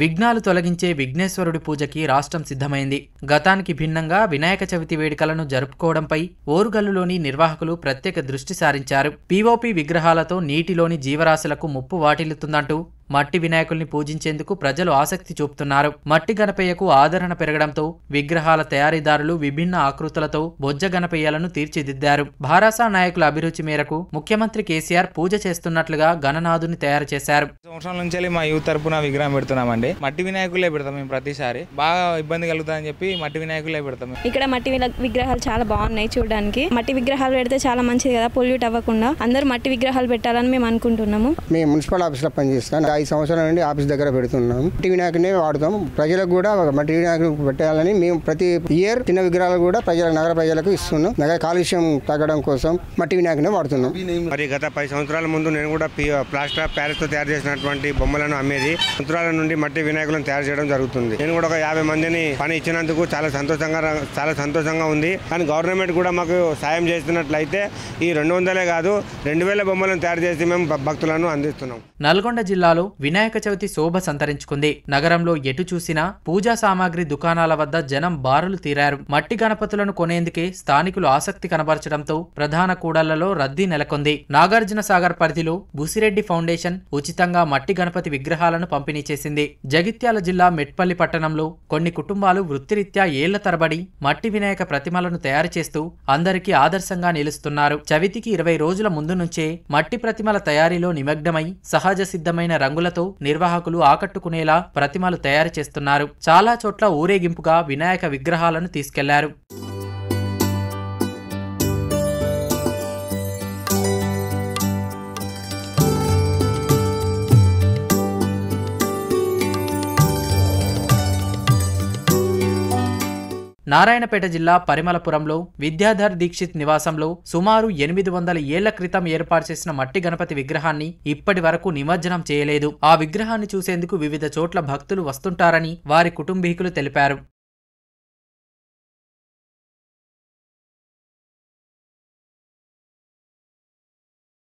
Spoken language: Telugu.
విఘ్నాలు తొలగించే విఘ్నేశ్వరుడి పూజకి రాష్ట్రం సిద్ధమైంది గతానికి భిన్నంగా వినాయక చవితి వేడుకలను జరుపుకోవడంపై ఓరుగల్లులోని నిర్వాహకులు ప్రత్యేక దృష్టి సారించారు పీఓపీ విగ్రహాలతో నీటిలోని జీవరాశులకు ముప్పు వాటిల్లుతుందంటూ మట్టి వినాయకుల్ని పూజించేందుకు ప్రజలు ఆసక్తి చూపుతున్నారు మట్టి గణపయ్యకు ఆదరణ పెరగడంతో విగ్రహాల తయారీదారులు విభిన్న ఆకృతులతో బొజ్జ గణపయ్యాలను తీర్చిదిద్దారు భారాసా నాయకుల అభిరుచి మేరకు ముఖ్యమంత్రి కేసీఆర్ పూజ చేస్తున్నట్లుగా గణనాథుని తయారు చేశారు సంవత్సరం నుంచి మా యూత్ తరపున విగ్రహం పెడుతున్నామండి మట్టి వినాయకులే పెడతాం మేము ప్రతిసారి బాగా ఇబ్బంది కలుగుతుందని చెప్పి మట్టి వినాయకులే పెడతాం ఇక్కడ మట్టి విగ్రహాలు చాలా బాగున్నాయి చూడడానికి మట్టి విగ్రహాలు పెడితే చాలా మంచిది కదా పొల్యూట్ అవ్వకుండా అందరూ మట్టి విగ్రహాలు పెట్టాలని మేము అనుకుంటున్నాము మేము మున్సిపల్ ఆఫీస్ లో పనిచేస్తాను ఐదు సంవత్సరాల నుండి ఆఫీస్ దగ్గర పెడుతున్నాం మట్టి వినాయకునే వాడుతాం ప్రజలకు కూడా ఒక మట్టి వినాయకుడు పెట్టాలని మేము ప్రతి ఇయర్ చిన్న విగ్రహాలు కూడా ప్రజల నగర ప్రజలకు ఇస్తున్నాం నగర కాలుష్యం తగ్గడం కోసం మట్టి వినాయకునే వాడుతున్నాం మరి గత పది సంవత్సరాల ముందు నేను కూడా ప్లాస్టర్ ఆఫ్ ప్యారెస్ తో తయారు చేసినటువంటి బొమ్మలను అమ్మేది సంవత్సరాల నుండి మట్టి వినాయకులను తయారు చేయడం జరుగుతుంది నేను కూడా ఒక యాభై మందిని పని ఇచ్చినందుకు చాలా సంతోషంగా చాలా సంతోషంగా ఉంది కానీ గవర్నమెంట్ కూడా మాకు సాయం చేస్తున్నట్లయితే ఈ రెండు వందలే కాదు రెండు వేల బొమ్మలను తయారు చేసి మేము భక్తులను అందిస్తున్నాం నల్గొండ జిల్లాలో వినాయక చవితి శోభ సంతరించుకుంది నగరంలో ఎటు చూసినా పూజా సామాగ్రి దుకాణాల వద్ద జనం బారులు తీరారు మట్టి గణపతులను కొనేందుకే స్థానికులు ఆసక్తి కనబరచడంతో ప్రధాన కూడళ్లలో రద్దీ నెలకొంది నాగార్జున సాగర్ పరిధిలో బుసిరెడ్డి ఫౌండేషన్ ఉచితంగా మట్టి గణపతి విగ్రహాలను పంపిణీ చేసింది జగిత్యాల జిల్లా మెట్పల్లి పట్టణంలో కొన్ని కుటుంబాలు వృత్తిరీత్యా ఏళ్ల తరబడి మట్టి వినాయక ప్రతిమలను తయారు చేస్తూ అందరికీ ఆదర్శంగా నిలుస్తున్నారు చవితికి ఇరవై రోజుల ముందు నుంచే మట్టి ప్రతిమల తయారీలో నిమగ్నమై సహజ సిద్ధమైన రంగు రంగులతో నిర్వాహకులు ఆకట్టుకునేలా ప్రతిమలు తయారు చేస్తున్నారు చాలా చోట్ల ఊరేగింపుగా వినాయక విగ్రహాలను తీసుకెళ్లారు నారాయణపేట జిల్లా పరిమళపురంలో విద్యాధర్ దీక్షిత్ నివాసంలో సుమారు ఎనిమిది వందల ఏళ్ల క్రితం ఏర్పాటు చేసిన మట్టి గణపతి విగ్రహాన్ని ఇప్పటి వరకు నిమజ్జనం చేయలేదు ఆ విగ్రహాన్ని చూసేందుకు వివిధ చోట్ల భక్తులు వస్తుంటారని వారి కుటుంబీకులు తెలిపారు